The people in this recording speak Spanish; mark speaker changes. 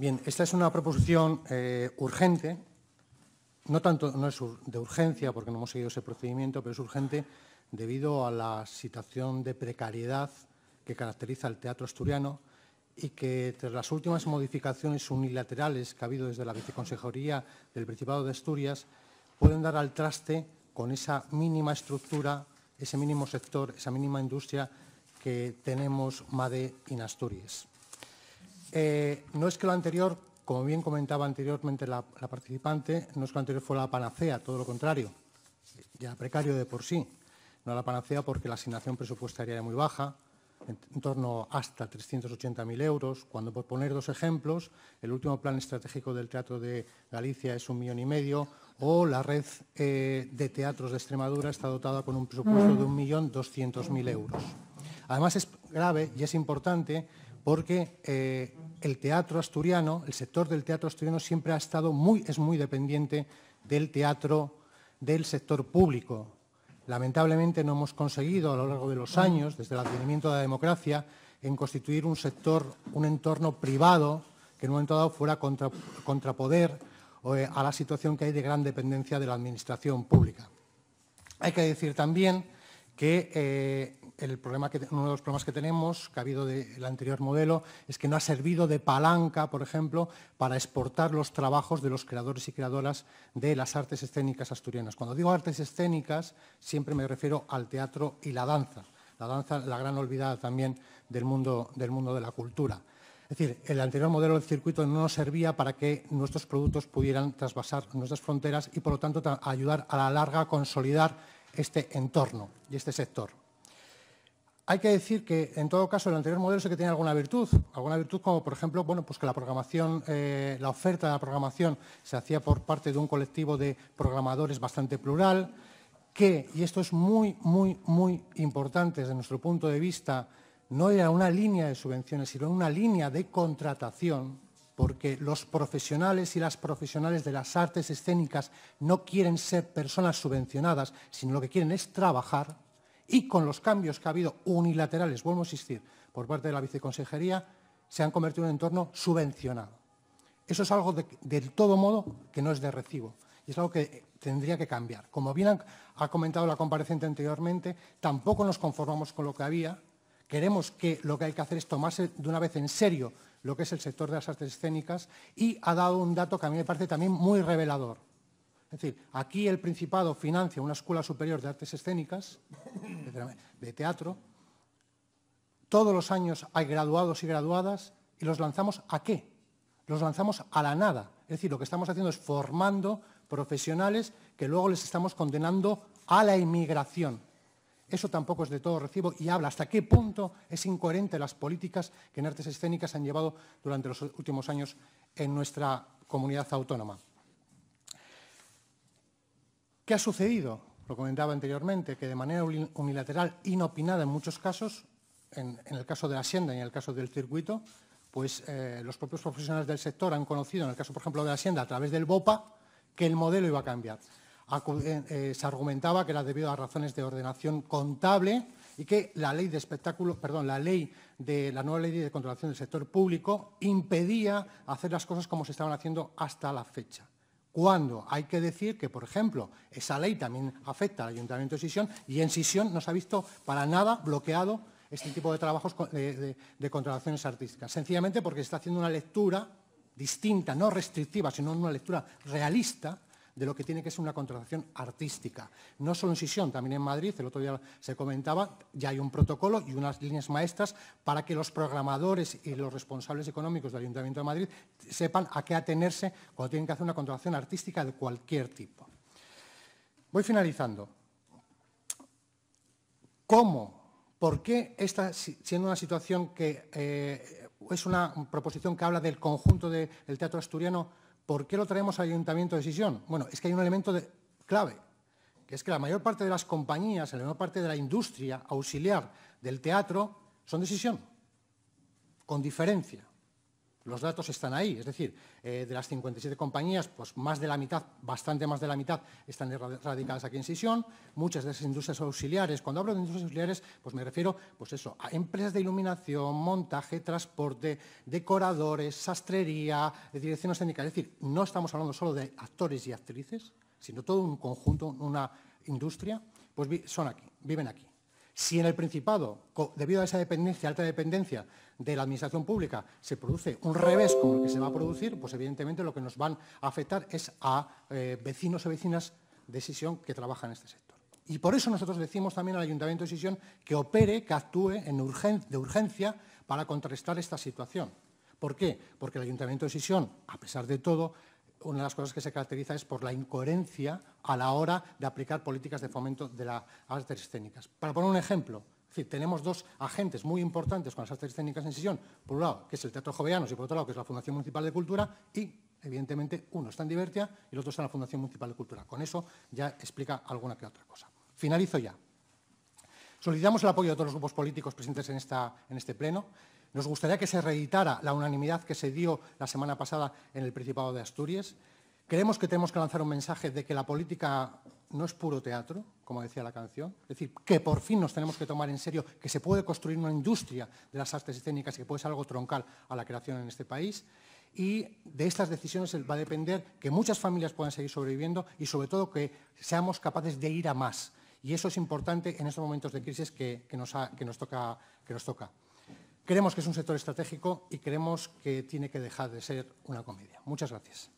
Speaker 1: Bien, esta es una proposición eh, urgente. No tanto, no es de urgencia porque no hemos seguido ese procedimiento, pero es urgente debido a la situación de precariedad que caracteriza al teatro asturiano y que tras las últimas modificaciones unilaterales que ha habido desde la Viceconsejería del Principado de Asturias pueden dar al traste con esa mínima estructura, ese mínimo sector, esa mínima industria que tenemos MADE en Asturias. Eh, no es que lo anterior, como bien comentaba anteriormente la, participante, no es que lo anterior fuera la panacea, todo lo contrario, ya precario de por sí. No la panacea porque la asignación presupuestaria era muy baja, en, torno hasta 380.000 euros, cuando por poner dos ejemplos, el último plan estratégico del Teatro de Galicia es un millón y medio, o la red eh, de teatros de Extremadura está dotada con un presupuesto de 1.200.000 euros. Además es grave y es importante porque eh, el teatro asturiano, el sector del teatro asturiano siempre ha estado muy, es muy dependiente del teatro del sector público. Lamentablemente no hemos conseguido a lo largo de los años, desde el advenimiento de la democracia, en constituir un sector, un entorno privado que en un momento dado fuera contrapoder eh, a la situación que hay de gran dependencia de la administración pública. Hay que decir también que eh, uno de los problemas que tenemos, que ha habido del anterior modelo, es que no ha servido de palanca, por ejemplo, para exportar los trabajos de los creadores y creadoras de las artes escénicas asturianas. Cuando digo artes escénicas, siempre me refiero al teatro y la danza. La danza, la gran olvidada también del mundo, del mundo de la cultura. Es decir, el anterior modelo del circuito no nos servía para que nuestros productos pudieran trasvasar nuestras fronteras y, por lo tanto, ayudar a la larga a consolidar este entorno y este sector. Hay que decir que, en todo caso, el anterior modelo sí que tenía alguna virtud. Alguna virtud como, por ejemplo, bueno, pues que la programación, eh, la oferta de la programación se hacía por parte de un colectivo de programadores bastante plural, que, y esto es muy, muy, muy importante desde nuestro punto de vista, no era una línea de subvenciones, sino una línea de contratación, porque los profesionales y las profesionales de las artes escénicas no quieren ser personas subvencionadas, sino lo que quieren es trabajar y con los cambios que ha habido unilaterales, vuelvo a insistir, por parte de la viceconsejería, se han convertido en un entorno subvencionado. Eso es algo de, todo modo que no es de recibo y es algo que tendría que cambiar. Como bien ha comentado la comparecente anteriormente, tampoco nos conformamos con lo que había. Queremos que lo que hay que hacer es tomarse de una vez en serio lo que es el sector de las artes escénicas y ha dado un dato que a mí me parece también muy revelador. Es decir, aquí el Principado financia una escuela superior de artes escénicas, de teatro. Todos los años hay graduados y graduadas y los lanzamos a qué? Los lanzamos a la nada. Es decir, lo que estamos haciendo es formando profesionales que luego les estamos condenando a la inmigración. Eso tampoco es de todo recibo y habla hasta qué punto es incoherente las políticas que en artes escénicas han llevado durante los últimos años en nuestra comunidad autónoma. ¿Qué ha sucedido? Lo comentaba anteriormente, que de manera unilateral, inopinada en muchos casos, en, el caso de la Hacienda y en el caso del circuito, pues eh, los propios profesionales del sector han conocido, en el caso, por ejemplo, de la Hacienda, a través del BOPA, que el modelo iba a cambiar. Eh, eh, se argumentaba que era debido a razones de ordenación contable y que la ley de espectáculos, perdón, la ley de la nueva ley de controlación del sector público impedía hacer las cosas como se estaban haciendo hasta la fecha. Cuando hay que decir que, por ejemplo, esa ley también afecta al Ayuntamiento de Sisión y en Sisión no se ha visto para nada bloqueado este tipo de trabajos de, contrataciones artísticas. Sencillamente porque se está haciendo una lectura distinta, no restrictiva, sino una lectura realista de lo que tiene que ser una contratación artística. No solo en Sisión, también en Madrid, el otro día se comentaba, ya hay un protocolo y unas líneas maestras para que los programadores y los responsables económicos del Ayuntamiento de Madrid sepan a qué atenerse cuando tienen que hacer una contratación artística de cualquier tipo. Voy finalizando. ¿Cómo? ¿Por qué esta, siendo una situación que eh, es una proposición que habla del conjunto del teatro asturiano, ¿Por qué lo traemos al ayuntamiento de decisión? Bueno, es que hay un elemento clave, que es que la mayor parte de las compañías, la mayor parte de la industria auxiliar del teatro son decisión, con diferencia los datos están ahí. Es decir, eh, de las 57 compañías, pues más de la mitad, bastante más de la mitad, están radicadas aquí en Sisión. Muchas de esas industrias auxiliares, cuando hablo de industrias auxiliares, pues me refiero pues eso, a empresas de iluminación, montaje, transporte, decoradores, sastrería, direcciones técnicas. Es decir, no estamos hablando solo de actores y actrices, sino todo un conjunto, una industria, pues son aquí, viven aquí. Si en el Principado, debido a esa dependencia, alta dependencia de la administración pública se produce un revés como el que se va a producir, pues evidentemente lo que nos van a afectar es a eh, vecinos y vecinas de Sisión que trabajan en este sector. Y por eso nosotros decimos también al Ayuntamiento de Sisión que opere, que actúe de urgencia para contrarrestar esta situación. ¿Por qué? Porque el Ayuntamiento de Sisión, a pesar de todo, una de las cosas que se caracteriza es por la incoherencia a la hora de aplicar políticas de fomento de las artes escénicas. Para poner un ejemplo, es decir, tenemos dos agentes muy importantes con las artes técnicas en sesión. por un lado, que es el Teatro Jovellanos, y por otro lado, que es la Fundación Municipal de Cultura, y evidentemente uno está en Divertia y el otro está en la Fundación Municipal de Cultura. Con eso ya explica alguna que otra cosa. Finalizo ya. Solicitamos el apoyo de todos los grupos políticos presentes en, en este Pleno. Nos gustaría que se reeditara la unanimidad que se dio la semana pasada en el Principado de Asturias. Creemos que tenemos que lanzar un mensaje de que la política no es puro teatro, como decía la canción, es decir, que por fin nos tenemos que tomar en serio que se puede construir una industria de las artes escénicas y que puede ser algo troncal a la creación en este país. Y de estas decisiones va a depender que muchas familias puedan seguir sobreviviendo y sobre todo que seamos capaces de ir a más. Y eso es importante en estos momentos de crisis que, nos, toca, que nos toca. Creemos que es un sector estratégico y creemos que tiene que dejar de ser una comedia. Muchas gracias.